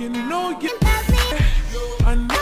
You know you. I know.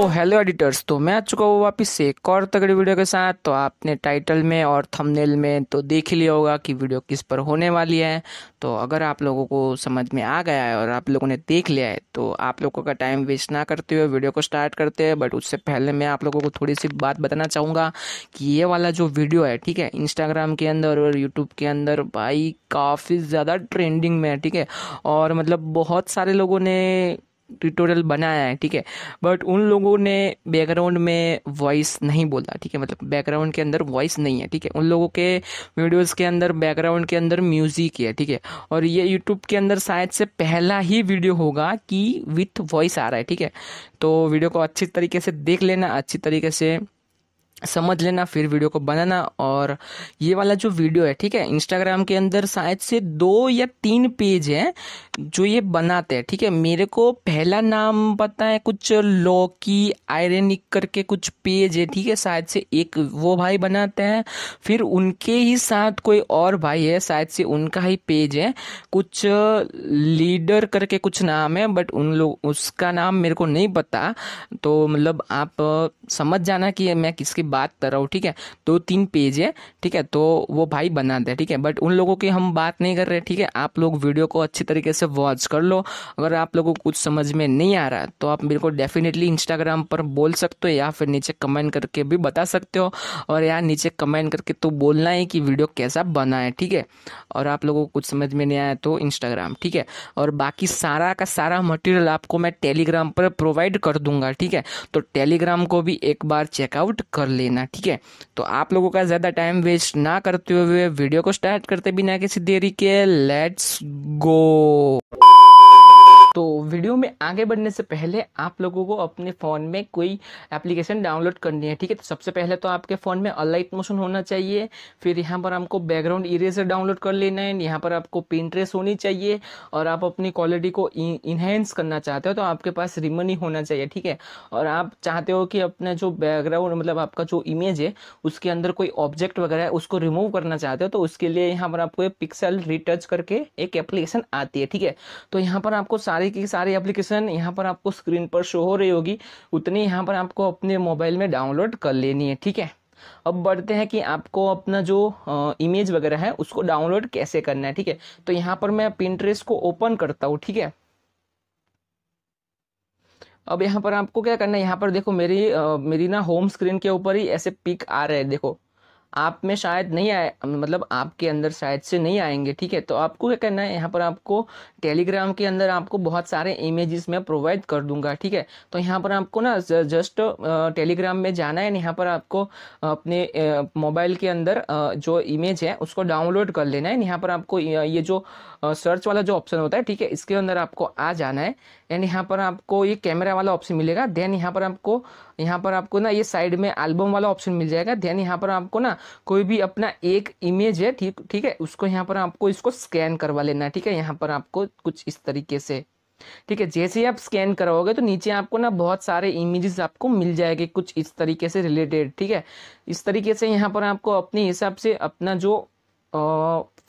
Oh hello editors तो मैं आ चुका हूँ वापस से एक और तगड़ी वीडियो के साथ तो आपने टाइटल में और थंबनेल में तो देख ही लिया होगा कि वीडियो किस पर होने वाली है तो अगर आप लोगों को समझ में आ गया है और आप लोगों ने देख लिया है तो आप लोगों का टाइम वेस्ट ना करते हुए वीडियो को स्टार्ट करते हैं बट उससे पहले मैं आप लोगों को थोड़ी सी बात बताना चाहूँगा कि ये वाला जो वीडियो है ठीक है इंस्टाग्राम के अंदर और यूट्यूब के अंदर भाई काफ़ी ज़्यादा ट्रेंडिंग में है ठीक है और मतलब बहुत सारे लोगों ने ट्यूटोरियल बनाया है ठीक है बट उन लोगों ने बैकग्राउंड में वॉइस नहीं बोला ठीक है मतलब बैकग्राउंड के अंदर वॉइस नहीं है ठीक है उन लोगों के वीडियोस के अंदर बैकग्राउंड के अंदर म्यूजिक है ठीक है और ये यूट्यूब के अंदर शायद से पहला ही वीडियो होगा कि विथ वॉइस आ रहा है ठीक है तो वीडियो को अच्छी तरीके से देख लेना अच्छी तरीके से समझ लेना फिर वीडियो को बनाना और ये वाला जो वीडियो है ठीक है इंस्टाग्राम के अंदर शायद से दो या तीन पेज हैं जो ये बनाते हैं ठीक है मेरे को पहला नाम पता है कुछ लॉकी आयरनिक करके कुछ पेज है ठीक है शायद से एक वो भाई बनाते हैं फिर उनके ही साथ कोई और भाई है शायद से उनका ही पेज है कुछ लीडर करके कुछ नाम है बट उन लोग उसका नाम मेरे को नहीं पता तो मतलब आप समझ जाना कि मैं किसके बात कर रहा हूँ ठीक है दो तीन पेज है ठीक है तो वो भाई बनाते हैं ठीक है बट उन लोगों की हम बात नहीं कर रहे ठीक है आप लोग वीडियो को अच्छी तरीके से वॉच कर लो अगर आप लोगों को कुछ समझ में नहीं आ रहा तो आप मेरे को डेफिनेटली इंस्टाग्राम पर बोल सकते हो या फिर नीचे कमेंट करके भी बता सकते हो और यार नीचे कमेंट करके तो बोलना है कि वीडियो कैसा बना है ठीक है और आप लोगों को कुछ समझ में नहीं आया तो इंस्टाग्राम ठीक है और बाकी सारा का सारा मटेरियल आपको मैं टेलीग्राम पर प्रोवाइड कर दूंगा ठीक है तो टेलीग्राम को भी एक बार चेकआउट कर ले लेना ठीक है तो आप लोगों का ज़्यादा टाइम वेस्ट ना करते हुए वीडियो को स्टार्ट करते बिना किसी देरी के लेट्स गो तो वीडियो में आगे बढ़ने से पहले आप लोगों को अपने फ़ोन में कोई एप्लीकेशन डाउनलोड करनी है ठीक है तो सबसे पहले तो आपके फ़ोन में अलाइट मोशन होना चाहिए फिर यहाँ पर हमको बैकग्राउंड इरेजर डाउनलोड कर लेना है यहाँ पर आपको पिंट्रेस होनी चाहिए और आप अपनी क्वालिटी को इन्हेंस करना चाहते हो तो आपके पास रिमनी होना चाहिए ठीक है और आप चाहते हो कि अपना जो बैकग्राउंड मतलब आपका जो इमेज है उसके अंदर कोई ऑब्जेक्ट वगैरह है उसको रिमूव करना चाहते हो तो उसके लिए यहाँ पर आपको पिक्सल रिटच करके एक एप्लीकेशन आती है ठीक है तो यहाँ पर आपको सारी की सारी सारी एप्लीकेशन यहाँ पर आपको स्क्रीन पर शो हो रही होगी उतनी यहाँ पर आपको अपने मोबाइल में डाउनलोड कर लेनी है ठीक है अब बढ़ते हैं कि आपको अपना जो आ, इमेज वगैरह है उसको डाउनलोड कैसे करना है ठीक है तो यहाँ पर मैं पिंट्रेस को ओपन करता हूँ ठीक है अब यहाँ पर आपको क्या करना है यहाँ पर देखो मेरी आ, मेरी ना होम स्क्रीन के ऊपर ही ऐसे पिक आ रहे हैं देखो आप में शायद नहीं आए मतलब आपके अंदर शायद से नहीं आएंगे ठीक है तो आपको क्या करना है यहाँ पर आपको टेलीग्राम के अंदर आपको बहुत सारे इमेजेस मैं प्रोवाइड कर दूंगा ठीक है तो यहाँ पर आपको ना जस्ट टेलीग्राम में जाना है यहाँ पर आपको अपने मोबाइल के अंदर जो इमेज है उसको डाउनलोड कर लेना है यहाँ पर आपको ये जो सर्च वाला जो ऑप्शन होता है ठीक है इसके अंदर आपको आ जाना है एंड यहाँ पर आपको ये कैमरा वाला ऑप्शन मिलेगा देन यहाँ पर आपको यहाँ पर आपको ना ये साइड में एल्बम वाला ऑप्शन मिल जाएगा ध्यान यहाँ पर आपको ना कोई भी अपना एक इमेज है ठीक ठीक है उसको यहाँ पर आपको इसको स्कैन करवा लेना है ठीक है यहाँ पर आपको कुछ इस तरीके से ठीक है जैसे ही आप स्कैन कराओगे तो नीचे आपको ना बहुत सारे इमेजेस आपको मिल जाएंगे कुछ इस तरीके से रिलेटेड ठीक है इस तरीके से यहाँ पर आपको अपने हिसाब से अपना जो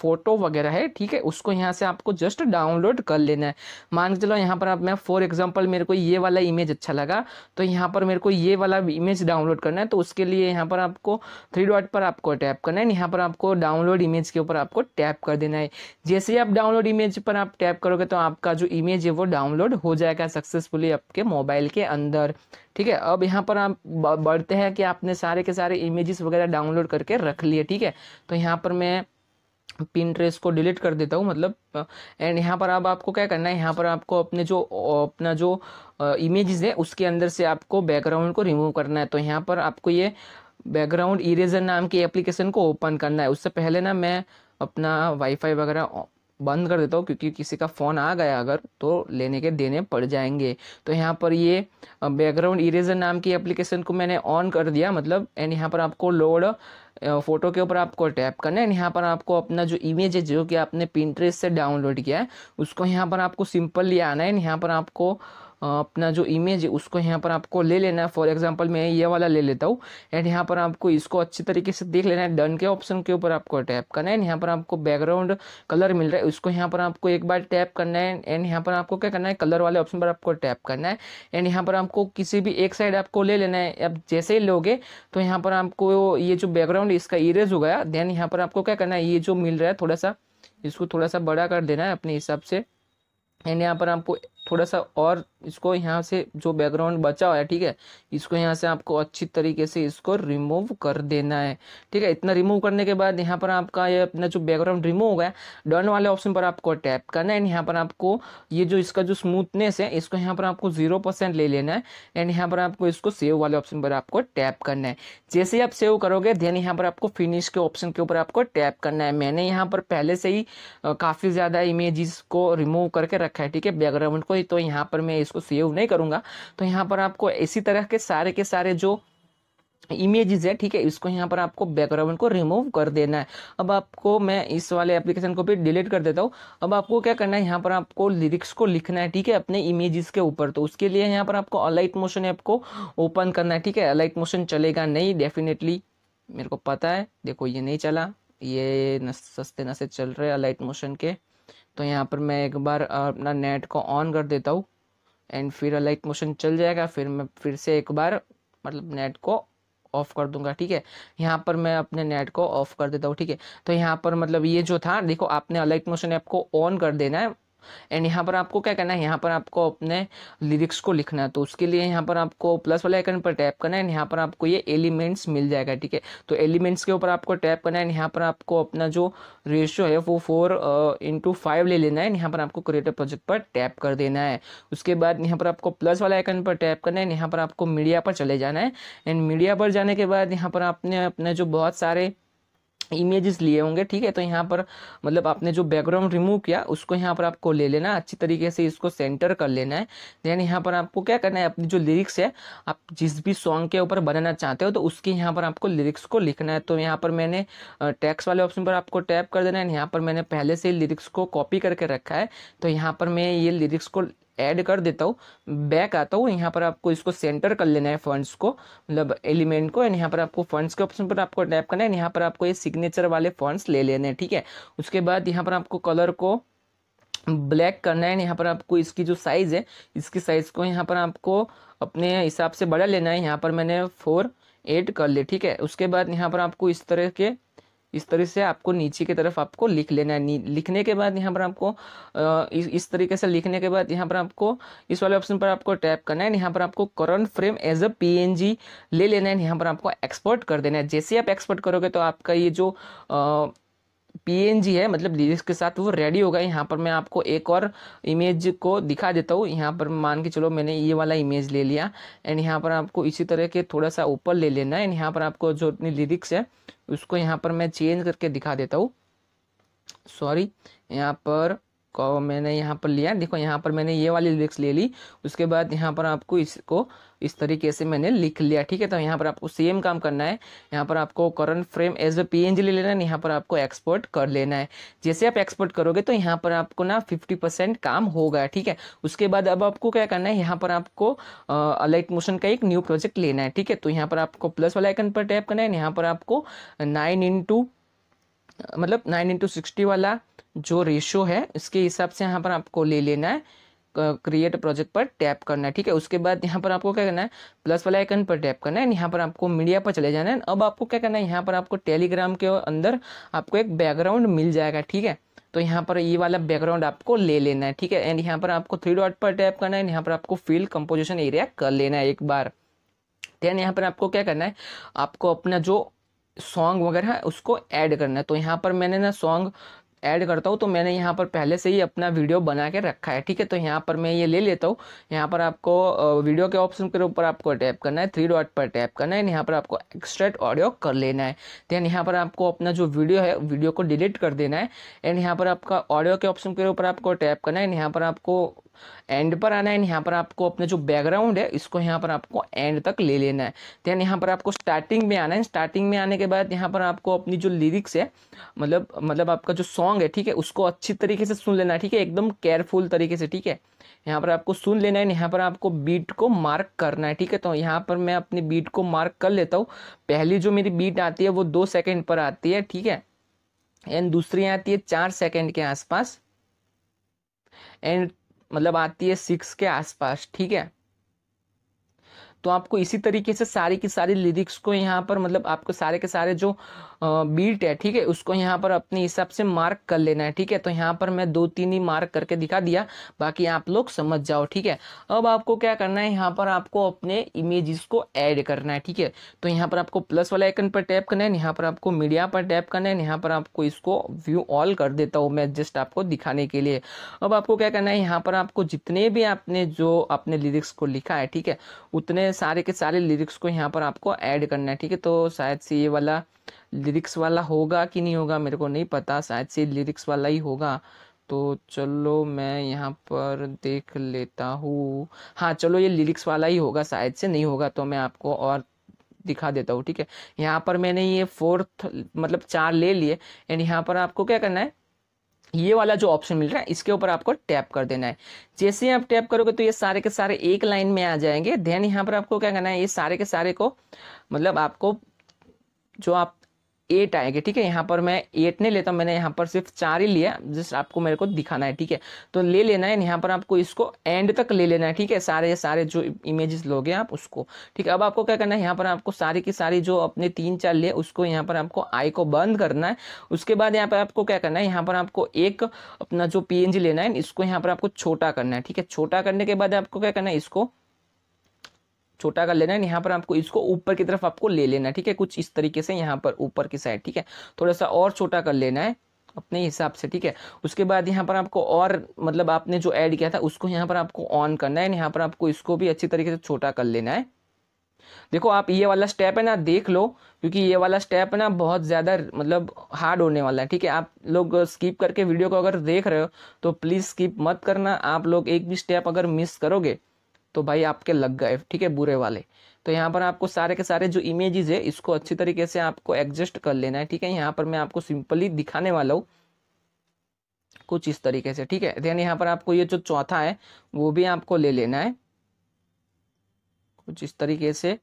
फोटो वगैरह है ठीक है उसको यहाँ से आपको जस्ट डाउनलोड कर लेना है मान के चलो यहाँ पर आप मैं फॉर एग्जाम्पल मेरे को ये वाला इमेज अच्छा लगा तो यहाँ पर मेरे को ये वाला इमेज डाउनलोड करना है तो उसके लिए यहाँ पर आपको थ्री डॉट पर आपको टैप करना है यहाँ पर आपको डाउनलोड इमेज के ऊपर आपको टैप कर देना है जैसे ही आप डाउनलोड इमेज पर आप टैप करोगे तो आपका जो इमेज है वो डाउनलोड हो जाएगा सक्सेसफुली आपके मोबाइल के अंदर ठीक है अब यहाँ पर आप बढ़ते हैं कि आपने सारे के सारे इमेजेस वगैरह डाउनलोड करके रख लिए ठीक है तो यहाँ पर मैं पिन ट्रेस को डिलीट कर देता हूँ मतलब एंड यहाँ पर अब आपको क्या करना है यहाँ पर आपको अपने जो अपना जो इमेजेस है उसके अंदर से आपको बैकग्राउंड को रिमूव करना है तो यहाँ पर आपको ये बैकग्राउंड इरेजर नाम की एप्लीकेशन को ओपन करना है उससे पहले ना मैं अपना वाईफाई वगैरह बंद कर देता हूँ क्योंकि किसी का फ़ोन आ गया अगर तो लेने के देने पड़ जाएंगे तो यहाँ पर ये बैकग्राउंड इरेजर नाम की एप्लीकेशन को मैंने ऑन कर दिया मतलब एंड यहाँ पर आपको लोड फ़ोटो के ऊपर आपको टैप करना है एंड यहाँ पर आपको अपना जो इमेज है जो कि आपने पिंट्रेस से डाउनलोड किया है उसको यहाँ पर आपको सिंपल ले आना है यहाँ पर आपको अपना जो इमेज है उसको यहाँ पर आपको ले लेना है फॉर एग्जाम्पल मैं ये वाला ले लेता हूँ एंड यहाँ पर आपको इसको अच्छी तरीके से देख लेना है डन के ऑप्शन के ऊपर आपको टैप करना है यहाँ पर आपको बैकग्राउंड कलर मिल रहा है उसको यहाँ पर आपको एक बार टैप करना है एंड यहाँ पर आपको क्या करना है कलर वाले ऑप्शन पर आपको टैप करना है एंड यहाँ पर आपको किसी भी एक साइड आपको ले लेना है अब जैसे ही लोगे तो यहाँ पर आपको ये जो बैकग्राउंड इसका इरेज हो गया देन यहाँ पर आपको क्या करना है ये जो मिल रहा है थोड़ा सा इसको थोड़ा सा बड़ा कर देना है अपने हिसाब से एंड यहाँ पर आपको थोड़ा सा और इसको यहाँ से जो बैकग्राउंड बचा हुआ है ठीक है इसको यहाँ से आपको अच्छी तरीके से इसको रिमूव कर देना है ठीक है इतना रिमूव करने के बाद यहाँ पर आपका ये अपना जो बैकग्राउंड रिमूव हो गया डन वाले ऑप्शन पर आपको टैप करना है एंड यहाँ पर आपको ये जो इसका जो स्मूथनेस है इसको यहाँ पर आपको जीरो परसेंट ले लेना है एंड यहाँ पर आपको इसको सेव वाले ऑप्शन पर आपको टैप करना है जैसे ही आप सेव करोगे देन यहाँ पर आपको फिनिश के ऑप्शन के ऊपर आपको टैप करना है मैंने यहाँ पर पहले से ही काफ़ी ज़्यादा इमेज को रिमूव करके रखा है ठीक है बैकग्राउंड कोई तो यहाँ पर मैं इसको सेव नहीं करूँगा तो यहाँ पर आपको इसी तरह के सारे के सारे जो इमेजेस है ठीक है इसको यहाँ पर आपको बैकग्राउंड को रिमूव कर देना है अब आपको मैं इस वाले एप्लीकेशन को भी डिलीट कर देता हूँ अब आपको क्या करना है यहाँ पर आपको लिरिक्स को लिखना है ठीक है अपने इमेजेस के ऊपर तो उसके लिए यहाँ पर आपको अलाइट मोशन ऐप को ओपन करना है ठीक है अलाइट मोशन चलेगा नहीं डेफिनेटली मेरे को पता है देखो ये नहीं चला ये सस्ते नशे चल रहे अलाइट मोशन के तो यहाँ पर मैं एक बार अपना नेट को ऑन कर देता हूँ एंड फिर लाइक मोशन चल जाएगा फिर मैं फिर से एक बार मतलब नेट को ऑफ कर दूंगा ठीक है यहाँ पर मैं अपने नेट को ऑफ कर देता हूँ ठीक है तो यहाँ पर मतलब ये जो था देखो आपने अलाइट मोशन ऐप को ऑन कर देना है एंड यहाँ पर आपको क्या करना है यहाँ पर आपको अपने लिरिक्स को लिखना है तो उसके लिए यहाँ पर आपको प्लस वाले आइकन पर टैप करना है एंड यहाँ पर आपको ये एलिमेंट्स मिल जाएगा ठीक है तो एलिमेंट्स के ऊपर आपको टैप करना है एंड यहाँ पर आपको अपना जो रेशियो है वो फोर इंटू फाइव ले लेना है यहाँ पर आपको क्रिएटर प्रोजेक्ट पर टैप कर देना है उसके बाद यहाँ पर आपको प्लस वाले आइकन पर टैप करना है यहाँ पर आपको मीडिया पर चले जाना है एंड मीडिया पर जाने के बाद यहाँ पर आपने अपने जो बहुत सारे इमेजेस लिए होंगे ठीक है तो यहाँ पर मतलब आपने जो बैकग्राउंड रिमूव किया उसको यहाँ पर आपको ले लेना अच्छी तरीके से इसको सेंटर कर लेना है देन यहाँ पर आपको क्या करना है अपनी जो लिरिक्स है आप जिस भी सॉन्ग के ऊपर बनाना चाहते हो तो उसके यहाँ पर आपको लिरिक्स को लिखना है तो यहाँ पर मैंने टैक्स वाले ऑप्शन पर आपको टैप कर देना है यहाँ पर मैंने पहले से लिरिक्स को कॉपी करके रखा है तो यहाँ पर मैं ये लिरिक्स को ऐड कर देता हूँ बैक आता हूँ यहाँ पर आपको इसको सेंटर कर लेना है फंड्स को मतलब एलिमेंट को एंड यहाँ पर आपको फंड्स के ऑप्शन पर आपको टैप करना है यहाँ पर आपको ये सिग्नेचर वाले फंड्स ले लेने हैं ठीक है उसके बाद यहाँ पर आपको कलर को ब्लैक करना है यहाँ पर आपको इसकी जो साइज़ है इसकी साइज़ को यहाँ पर आपको अपने हिसाब से बड़ा लेना है यहाँ पर मैंने फोर एड कर ले ठीक है उसके बाद यहाँ पर आपको इस तरह के इस तरह से आपको नीचे की तरफ आपको लिख लेना है लिखने के बाद यहाँ पर आपको इस तरीके से लिखने के बाद यहाँ पर आपको इस वाले ऑप्शन पर आपको टैप करना है यहाँ पर आपको current frame as a PNG ले लेना है यहाँ पर आपको एक्सपोर्ट कर देना है जैसे आप एक्सपोर्ट करोगे तो आपका ये जो पी है मतलब लिरिक्स के साथ वो रेडी होगा यहाँ पर मैं आपको एक और इमेज को दिखा देता हूँ यहाँ पर मान के चलो मैंने ये वाला इमेज ले लिया एंड यहाँ पर आपको इसी तरह के थोड़ा सा ऊपर ले लेना है एंड यहाँ पर आपको जो अपनी लिरिक्स है उसको यहाँ पर मैं चेंज करके दिखा देता हूँ सॉरी यहाँ पर को मैंने यहाँ पर लिया देखो यहाँ पर मैंने ये वाली लिरिक्स ले ली उसके बाद यहाँ पर आपको इसको इस तरीके से मैंने लिख लिया ठीक है तो यहाँ पर आपको सेम काम करना है यहाँ पर आपको current frame as a P ले लेना है यहाँ पर आपको एक्सपोर्ट कर लेना है जैसे आप एक्सपोर्ट करोगे तो यहाँ पर आपको ना फिफ्टी काम होगा ठीक है उसके बाद अब आपको क्या करना है यहाँ पर आपको अलाइट मोशन का एक न्यू प्रोजेक्ट लेना है ठीक है तो यहाँ पर आपको प्लस वाला आइकन पर टैप करना है यहाँ पर आपको नाइन इंटू मतलब नाइन इंटू सिक्सटी वाला जो रेशो है उसके हिसाब से यहाँ पर आपको ले लेना है क्रिएट प्रोजेक्ट पर टैप करना है ठीक है उसके बाद यहाँ पर आपको क्या करना है प्लस वाला आइकन पर टैप करना है यहाँ पर आपको मीडिया पर चले जाना है अब आपको क्या करना है यहाँ पर आपको टेलीग्राम के अंदर आपको एक बैकग्राउंड मिल जाएगा ठीक है तो यहाँ पर ये वाला बैकग्राउंड आपको ले लेना है ठीक है एंड यहाँ पर आपको थ्री डॉट पर टैप करना है यहाँ पर आपको फील्ड कंपोजिशन एरिया कर लेना है एक बार देन यहाँ पर आपको क्या करना है आपको अपना जो सॉन्ग वगैरह है उसको ऐड करना है तो यहाँ पर मैंने ना सॉन्ग ऐड करता हूँ तो मैंने यहाँ पर पहले से ही अपना वीडियो बना के रखा है ठीक है तो यहाँ पर मैं ये ले लेता हूँ यहाँ पर आपको वीडियो के ऑप्शन के ऊपर आपको टैप करना है थ्री डॉट पर टैप करना है यहाँ पर आपको एक्स्ट्रेट ऑडियो कर लेना है देन यहाँ पर आपको अपना जो वीडियो है वीडियो को डिलीट कर देना है एंड यहाँ पर आपका ऑडियो के ऑप्शन के ऊपर आपको टैप करना है यहाँ पर आपको एंड पर आना है यहाँ पर आपको अपने जो बैकग्राउंड है इसको यहाँ पर आपको एंड तक ले लेना है देन यहाँ पर आपको स्टार्टिंग में आना है स्टार्टिंग में आने के बाद यहाँ पर आपको अपनी जो लिरिक्स है मतलब मतलब आपका जो सॉन्ग है ठीक है उसको अच्छी तरीके से सुन लेना है ठीक है एकदम केयरफुल तरीके से ठीक है यहाँ पर आपको सुन लेना है यहाँ पर आपको बीट को मार्क करना है ठीक है तो यहाँ पर मैं अपनी बीट को मार्क कर लेता हूँ पहली जो मेरी बीट आती है वो दो सेकेंड पर आती है ठीक है एंड दूसरी आती है चार सेकेंड के आसपास एंड मतलब आती है सिक्स के आसपास ठीक है तो आपको इसी तरीके से सारी की सारी लिरिक्स को यहाँ पर मतलब आपको सारे के सारे जो बीट है ठीक है उसको यहाँ पर अपने हिसाब से मार्क कर लेना है ठीक है तो यहाँ पर मैं दो तीन ही मार्क करके दिखा दिया बाकी आप लोग समझ जाओ ठीक है अब आपको क्या करना है यहाँ पर आपको अपने इमेजेस को ऐड करना है ठीक है तो यहाँ पर आपको प्लस वाला आइकन पर टैप करना है यहाँ पर आपको मीडिया पर टैप करना है यहाँ पर आपको इसको व्यू ऑल कर देता हूँ मैं जस्ट आपको दिखाने के लिए अब आपको क्या करना है यहाँ पर आपको जितने भी आपने जो आपने लिरिक्स को लिखा है ठीक है उतने सारे के सारे लिरिक्स को यहाँ पर आपको ऐड करना है ठीक है तो शायद से ये वाला लिरिक्स वाला होगा कि नहीं होगा मेरे को नहीं पता शायद से लिरिक्स वाला ही होगा तो चलो मैं यहाँ पर देख लेता हूँ हाँ चलो ये लिरिक्स वाला ही होगा शायद से नहीं होगा तो मैं आपको और दिखा देता हूँ ठीक है यहाँ पर मैंने ये फोर्थ मतलब चार ले लिए एंड यहाँ पर आपको क्या करना है ये वाला जो ऑप्शन मिल रहा है इसके ऊपर आपको टैप कर देना है जैसे ही आप टैप करोगे तो ये सारे के सारे एक लाइन में आ जाएंगे देन यहाँ पर आपको क्या करना है ये सारे के सारे को मतलब आपको जो आप एट आएंगे ठीक है यहाँ पर मैं एट नहीं लेता मैंने यहाँ पर सिर्फ चार ही लिया जिस आपको मेरे को दिखाना है ठीक है तो ले लेना है यहाँ पर आपको इसको एंड तक ले लेना है ठीक है सारे सारे जो इमेजेस लोगे आप उसको ठीक है अब आपको क्या करना है यहाँ पर आपको सारी की सारी जो अपने तीन चार लिए उसको यहाँ पर आपको आई को बंद करना है उसके बाद यहाँ पर आपको क्या करना है यहाँ पर आपको एक अपना जो पी लेना है इसको यहाँ पर आपको छोटा करना है ठीक है छोटा करने के बाद आपको क्या करना है इसको छोटा कर लेना है यहाँ पर आपको इसको ऊपर की तरफ आपको ले लेना है ठीक है कुछ इस तरीके से यहाँ पर ऊपर की साइड ठीक है थोड़ा सा और छोटा कर लेना है अपने हिसाब से ठीक है उसके बाद यहाँ पर आपको और मतलब आपने जो ऐड किया था उसको यहाँ पर आपको ऑन करना है यहाँ पर आपको इसको भी अच्छी तरीके से छोटा कर लेना है देखो आप ये वाला स्टेप है ना देख लो क्योंकि ये वाला स्टेप है ना बहुत ज़्यादा मतलब हार्ड होने वाला है ठीक है आप लोग स्किप करके वीडियो को अगर देख रहे हो तो प्लीज़ स्किप मत करना आप लोग एक भी स्टेप अगर मिस करोगे तो भाई आपके लग गए ठीक है बुरे वाले तो यहाँ पर आपको सारे के सारे जो इमेजेस है इसको अच्छी तरीके से आपको एडजस्ट कर लेना है ठीक है यहाँ पर मैं आपको सिंपली दिखाने वाला हूँ कुछ इस तरीके से ठीक है देन यहाँ पर आपको ये जो चौथा है वो भी आपको ले लेना है कुछ इस तरीके से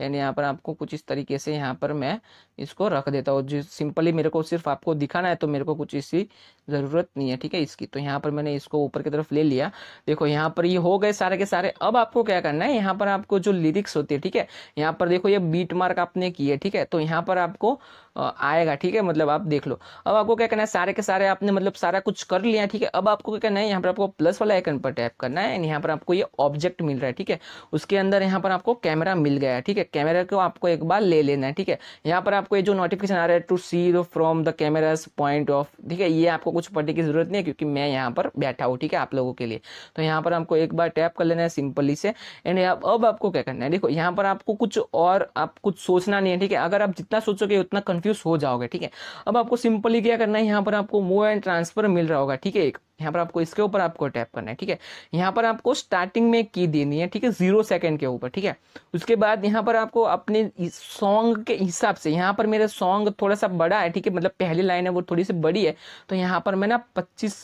यानी यहाँ पर आपको कुछ इस तरीके से यहाँ पर मैं इसको रख देता हूँ जिस सिंपली मेरे को सिर्फ आपको दिखाना है तो मेरे को कुछ इसकी ज़रूरत नहीं है ठीक है इसकी तो यहाँ पर मैंने इसको ऊपर की तरफ ले लिया देखो यहाँ पर ये हो गए सारे के सारे अब आपको क्या करना है यहाँ पर आपको जो लिरिक्स होती है ठीक है यहाँ पर देखो ये बीट मार्क आपने की है ठीक है तो यहाँ पर आपको आएगा ठीक है मतलब आप देख लो अब आपको क्या करना है सारे के सारे आपने मतलब सारा कुछ कर लिया ठीक है अब आपको क्या करना है यहाँ पर आपको प्लस वाला आइकन पर टैप करना है एंड यहाँ पर आपको ये ऑब्जेक्ट मिल रहा है ठीक है उसके अंदर यहाँ पर आपको कैमरा मिल गया ठीक है कैमरा को आपको एक बार ले लेना है ठीक है यहाँ पर आप आपको ये जो नोटिफिकेशन आ रहा है to see the from the camera's point of ठीक है ये आपको कुछ पढ़ने की ज़रूरत नहीं है क्योंकि मैं यहाँ पर बैठा हूँ ठीक है आप लोगों के लिए तो यहाँ पर हमको एक बार टैप कर लेना है सिंपली से एंड अब अब आपको क्या करना है देखो यहाँ पर आपको कुछ और आप कुछ सोचना नहीं है ठीक है अगर आप जितना सोचोगे उतना कन्फ्यूज हो जाओगे ठीक है अब आपको सिंपली क्या करना है यहाँ पर आपको मूव एंड ट्रांसफर मिल रहा होगा ठीक है एक यहाँ पर आपको इसके ऊपर आपको टैप करना है ठीक है यहाँ पर आपको स्टार्टिंग में की देनी है ठीक है जीरो सेकंड के ऊपर ठीक है उसके बाद यहाँ पर आपको अपने सॉन्ग के हिसाब से यहाँ पर मेरा सॉन्ग थोड़ा सा बड़ा है ठीक है मतलब पहली लाइन है वो थोड़ी सी बड़ी है तो यहाँ पर मैं ना पच्चीस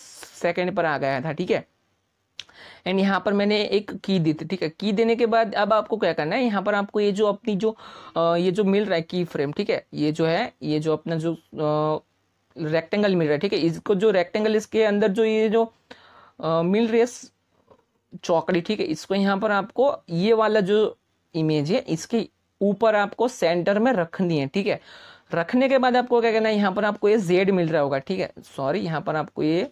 सेकेंड पर आ गया था ठीक है एंड यहाँ पर मैंने एक की दी थी ठीक है की देने के बाद अब आपको क्या करना है यहाँ पर आपको ये जो अपनी जो ये जो मिल रहा है की फ्रेम ठीक है ये जो है ये जो अपना जो रेक्टेंगल मिल रहा है ठीक है इसको जो रेक्टेंगल इसके अंदर जो ये जो आ, मिल रही है चौकड़ी ठीक है इसको यहाँ पर आपको ये वाला जो इमेज है इसके ऊपर आपको सेंटर में रखनी है ठीक है रखने के बाद आपको क्या कहना है यहाँ पर आपको ये जेड मिल रहा होगा ठीक है सॉरी यहाँ पर आपको ये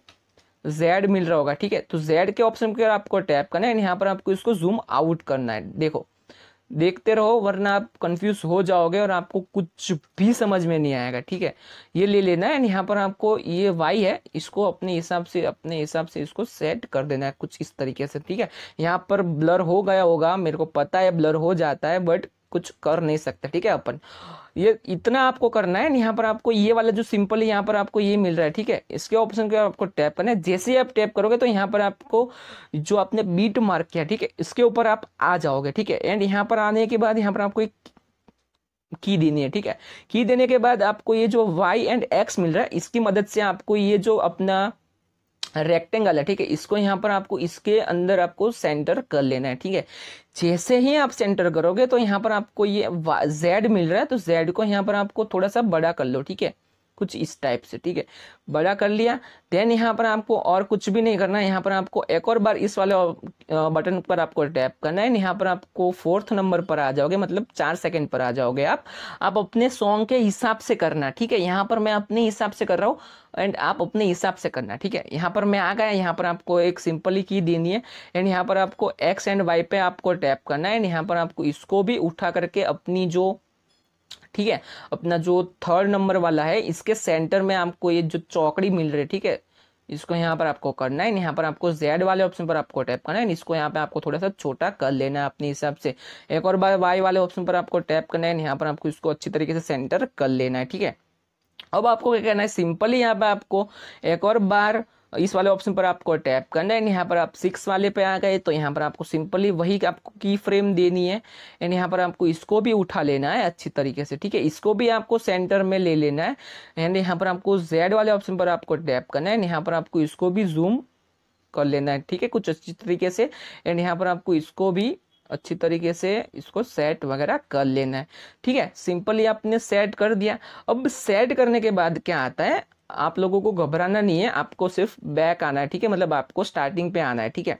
जेड मिल रहा होगा ठीक है तो जेड के ऑप्शन पर आपको टैप करना है यहाँ पर आपको इसको जूम आउट करना है देखो देखते रहो वरना आप कंफ्यूज हो जाओगे और आपको कुछ भी समझ में नहीं आएगा ठीक है ये ले लेना है यहाँ पर आपको ये वाई है इसको अपने हिसाब से अपने हिसाब से इसको सेट कर देना है कुछ इस तरीके से ठीक है यहाँ पर ब्लर हो गया होगा मेरे को पता है ब्लर हो जाता है बट कुछ कर नहीं सकते ठीक है अपन ये इतना आपको करना है यहाँ पर आपको ये वाला जो सिंपल यहाँ पर आपको ये मिल रहा है ठीक है इसके ऑप्शन को आपको टैप करना है जैसे ही आप टैप करोगे तो यहाँ पर आपको जो आपने बीट मार्क किया ठीक है इसके ऊपर आप आ जाओगे ठीक है एंड यहाँ पर आने के बाद यहाँ पर आपको एक की देनी है ठीक है की देने के बाद आपको ये जो वाई एंड एक्स मिल रहा है इसकी मदद से आपको ये जो अपना रेक्टेंगल है ठीक है इसको यहाँ पर आपको इसके अंदर आपको सेंटर कर लेना है ठीक है जैसे ही आप सेंटर करोगे तो यहाँ पर आपको ये जेड मिल रहा है तो जेड को यहाँ पर आपको थोड़ा सा बड़ा कर लो ठीक है कुछ इस टाइप से ठीक है बड़ा कर लिया देन यहाँ पर आपको और कुछ भी नहीं करना है यहाँ पर आपको एक और बार इस वाले बटन पर आपको टैप करना है यहाँ पर आपको फोर्थ नंबर पर आ जाओगे मतलब चार सेकेंड पर आ जाओगे आप आप अपने सॉन्ग के हिसाब से करना ठीक है यहाँ पर मैं अपने हिसाब से कर रहा हूँ एंड आप अपने हिसाब से करना ठीक है यहाँ पर मैं आ गया यहाँ पर आपको एक सिंपली की देनी है एंड यहाँ पर आपको एक्स एंड वाई पे आपको टैप करना है एंड यहाँ पर आपको इसको भी उठा करके अपनी जो ठीक है अपना जो थर्ड नंबर वाला है इसके सेंटर में आपको ये जो चौकड़ी मिल रही है ठीक है इसको यहाँ पर आपको करना है यहाँ पर आपको जेड वाले ऑप्शन पर आपको टैप करना है इसको यहाँ पे आपको थोड़ा सा छोटा कर लेना है अपने हिसाब से एक और बार वाई वाले ऑप्शन पर आपको टैप करना है यहाँ पर आपको इसको अच्छी तरीके से सेंटर कर लेना है ठीक है अब आपको क्या करना है सिंपली यहाँ पे आपको एक और बार इस वाले ऑप्शन पर आपको टैप करना है एंड यहाँ पर आप सिक्स वाले पे आ गए तो यहाँ पर आपको सिंपली वही आपको की फ्रेम देनी है एंड यहाँ पर आपको इसको भी उठा लेना है अच्छी तरीके से ठीक है इसको भी आपको सेंटर में ले लेना है एंड यहाँ पर आपको जेड वाले ऑप्शन पर आपको टैप करना है यहाँ पर आपको इसको भी जूम कर लेना है ठीक है कुछ अच्छी तरीके से एंड यहाँ पर आपको इसको भी अच्छी तरीके से इसको सेट वगैरह कर लेना है ठीक है सिंपली आपने सेट कर दिया अब सेट करने के बाद क्या आता है आप लोगों को घबराना नहीं है आपको सिर्फ बैक आना है ठीक है मतलब आपको स्टार्टिंग पे आना है ठीक है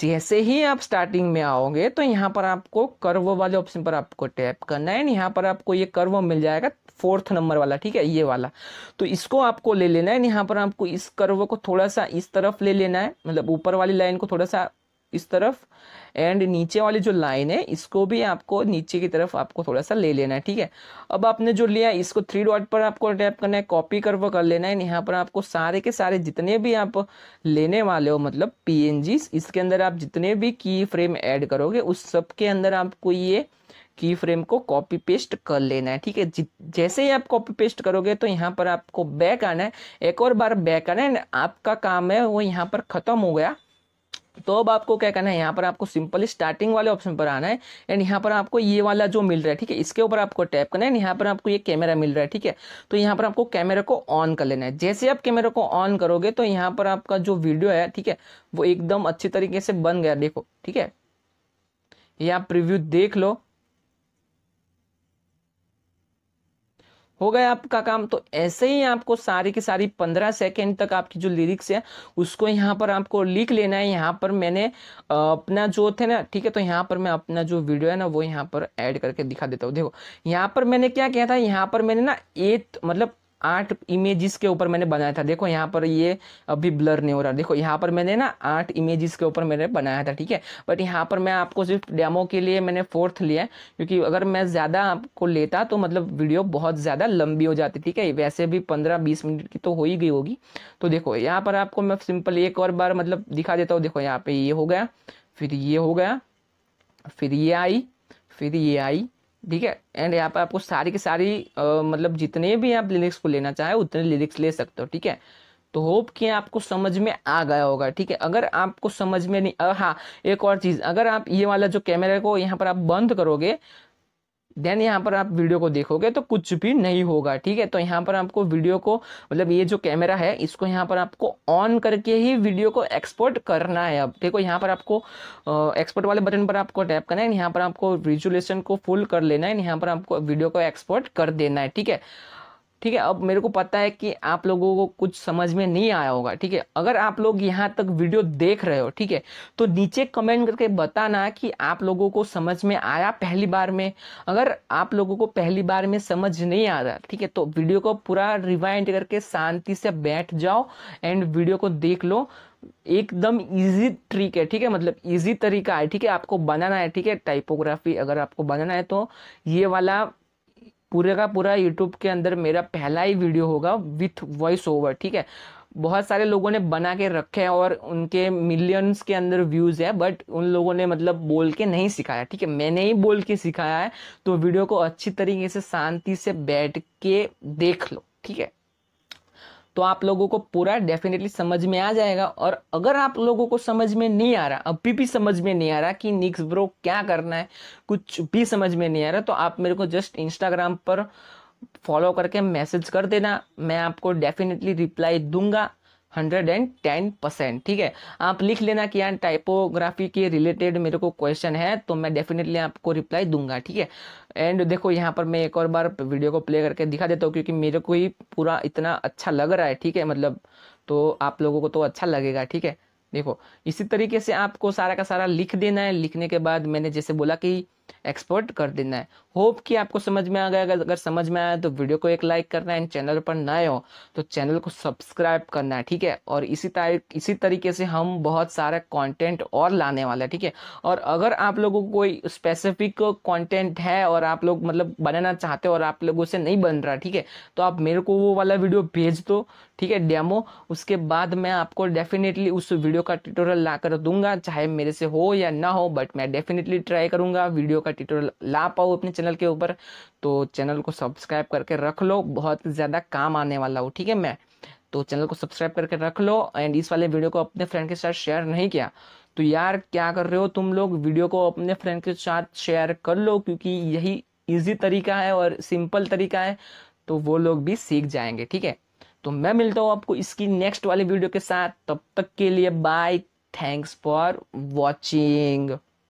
जैसे ही आप स्टार्टिंग में आओगे तो यहाँ पर आपको कर्व वाले ऑप्शन पर आपको टैप करना है यहाँ पर आपको ये कर्व मिल जाएगा फोर्थ नंबर वाला ठीक है ये वाला तो इसको आपको ले लेना है यहाँ पर आपको इस कर्व को थोड़ा सा इस तरफ ले लेना है मतलब ऊपर वाली लाइन को थोड़ा सा इस तरफ एंड नीचे वाली जो लाइन है इसको भी आपको नीचे की तरफ आपको थोड़ा सा ले लेना है ठीक है अब आपने जो लिया इसको थ्री डॉट पर आपको टैप करना है कॉपी वो कर लेना है यहाँ पर आपको सारे के सारे जितने भी आप लेने वाले हो मतलब पी इसके अंदर आप जितने भी की फ्रेम ऐड करोगे उस सब के अंदर आपको ये की फ्रेम को कॉपी पेस्ट कर लेना है ठीक है जैसे ही आप कॉपी पेस्ट करोगे तो यहाँ पर आपको बैक आना है एक और बार बैक आना है आपका काम है वो यहाँ पर ख़त्म हो गया तो अब आपको क्या करना है यहाँ पर आपको सिंपली स्टार्टिंग वाले ऑप्शन पर आना है एंड यहाँ पर आपको ये वाला जो मिल रहा है ठीक है इसके ऊपर आपको टैप करना है यहाँ पर आपको ये कैमरा मिल रहा है ठीक है तो यहाँ पर आपको कैमरा को ऑन कर लेना है जैसे आप कैमरा को ऑन करोगे तो यहाँ पर आपका जो वीडियो है ठीक है वो एकदम अच्छी तरीके से बन गया देखो ठीक है ये आप प्रिव्यू देख लो हो गया आपका काम तो ऐसे ही आपको सारी की सारी पंद्रह सेकेंड तक आपकी जो लिरिक्स है उसको यहाँ पर आपको लिख लेना है यहाँ पर मैंने अपना जो थे ना ठीक है तो यहाँ पर मैं अपना जो वीडियो है ना वो यहाँ पर ऐड करके दिखा देता हूँ देखो यहाँ पर मैंने क्या किया था यहाँ पर मैंने ना एट मतलब आठ इमेजेस के ऊपर मैंने बनाया था देखो यहाँ पर ये अभी ब्लर नहीं हो रहा देखो यहाँ पर मैंने ना आठ इमेजेस के ऊपर मैंने बनाया था ठीक है बट यहाँ पर मैं आपको सिर्फ डेमो के लिए मैंने फोर्थ लिया क्योंकि अगर मैं ज़्यादा आपको लेता तो मतलब वीडियो बहुत ज़्यादा लंबी हो जाती ठीक है वैसे भी पंद्रह बीस मिनट की तो हो ही गई होगी तो देखो यहाँ पर आपको मैं सिंपल एक और बार मतलब दिखा देता हूँ देखो यहाँ पर ये हो गया फिर ये हो गया फिर ये आई फिर ये आई ठीक है एंड यहाँ पर आपको सारी की सारी आ, मतलब जितने भी आप लिरिक्स को लेना चाहें उतने लिरिक्स ले सकते हो ठीक है तो होप कि आपको समझ में आ गया होगा ठीक है अगर आपको समझ में नहीं हाँ एक और चीज़ अगर आप ये वाला जो कैमरा को यहाँ पर आप बंद करोगे देन यहाँ पर आप वीडियो को देखोगे तो कुछ भी नहीं होगा ठीक है तो यहाँ पर आपको वीडियो को मतलब ये जो कैमरा है इसको यहाँ पर आपको ऑन करके ही वीडियो को एक्सपोर्ट करना है अब देखो यहाँ पर आपको एक्सपोर्ट वाले बटन पर आपको टैप करना है यहाँ पर आपको विजुलेशन को फुल कर लेना है यहाँ पर आपको वीडियो को एक्सपोर्ट कर देना है ठीक है ठीक है अब मेरे को पता है कि आप लोगों को कुछ समझ में नहीं आया होगा ठीक है अगर आप लोग यहाँ तक वीडियो देख रहे हो ठीक है तो नीचे कमेंट करके बताना कि आप लोगों को समझ में आया पहली बार में अगर आप लोगों को पहली बार में समझ नहीं आ रहा ठीक है तो वीडियो को पूरा रिवाइंड करके शांति से बैठ जाओ एंड वीडियो को देख लो एकदम इजी ट्रिक है ठीक है मतलब इजी तरीका है ठीक है आपको बनाना है ठीक है टाइपोग्राफी अगर आपको बनाना है तो ये वाला पूरे का पूरा यूट्यूब के अंदर मेरा पहला ही वीडियो होगा विथ वॉइस ओवर ठीक है बहुत सारे लोगों ने बना के रखे हैं और उनके मिलियंस के अंदर व्यूज़ है बट उन लोगों ने मतलब बोल के नहीं सिखाया ठीक है मैंने ही बोल के सिखाया है तो वीडियो को अच्छी तरीके से शांति से बैठ के देख लो ठीक है तो आप लोगों को पूरा डेफिनेटली समझ में आ जाएगा और अगर आप लोगों को समझ में नहीं आ रहा अभी भी समझ में नहीं आ रहा कि निक्स ब्रो क्या करना है कुछ भी समझ में नहीं आ रहा तो आप मेरे को जस्ट इंस्टाग्राम पर फॉलो करके मैसेज कर देना मैं आपको डेफिनेटली रिप्लाई दूंगा हंड्रेड एंड टेन परसेंट ठीक है आप लिख लेना कि यार टाइपोग्राफी के रिलेटेड मेरे को क्वेश्चन है तो मैं डेफिनेटली आपको रिप्लाई दूंगा ठीक है एंड देखो यहाँ पर मैं एक और बार वीडियो को प्ले करके दिखा देता हूँ क्योंकि मेरे को ही पूरा इतना अच्छा लग रहा है ठीक है मतलब तो आप लोगों को तो अच्छा लगेगा ठीक है देखो इसी तरीके से आपको सारा का सारा लिख देना है लिखने के बाद मैंने जैसे बोला कि एक्सपोर्ट कर देना है होप कि आपको समझ में आ गया अगर अगर समझ में आया तो वीडियो को एक लाइक करना है एंड चैनल पर नए हो तो चैनल को सब्सक्राइब करना है ठीक है और इसी तरह इसी तरीके से हम बहुत सारे कंटेंट और लाने वाला है ठीक है और अगर आप लोगों को कोई स्पेसिफिक कंटेंट है और आप लोग मतलब बनाना चाहते हो और आप लोगों से नहीं बन रहा ठीक है तो आप मेरे को वो वाला वीडियो भेज दो ठीक है डेमो उसके बाद मैं आपको डेफिनेटली उस वीडियो का ट्यूटोरियल ला कर दूंगा चाहे मेरे से हो या ना हो बट मैं डेफिनेटली ट्राई करूंगा वीडियो का ट्यूटोरियल ला पाऊँ अपने चैनल के ऊपर तो चैनल को सब्सक्राइब करके रख लो बहुत ज़्यादा काम आने वाला हो ठीक है मैं तो चैनल को सब्सक्राइब करके रख लो एंड इस वाले वीडियो को अपने फ्रेंड के साथ शेयर नहीं किया तो यार क्या कर रहे हो तुम लोग वीडियो को अपने फ्रेंड के साथ शेयर कर लो क्योंकि यही इजी तरीका है और सिंपल तरीका है तो वो लोग भी सीख जाएंगे ठीक है तो मैं मिलता हूँ आपको इसकी नेक्स्ट वाली वीडियो के साथ तब तक के लिए बाय थैंक्स फॉर वॉचिंग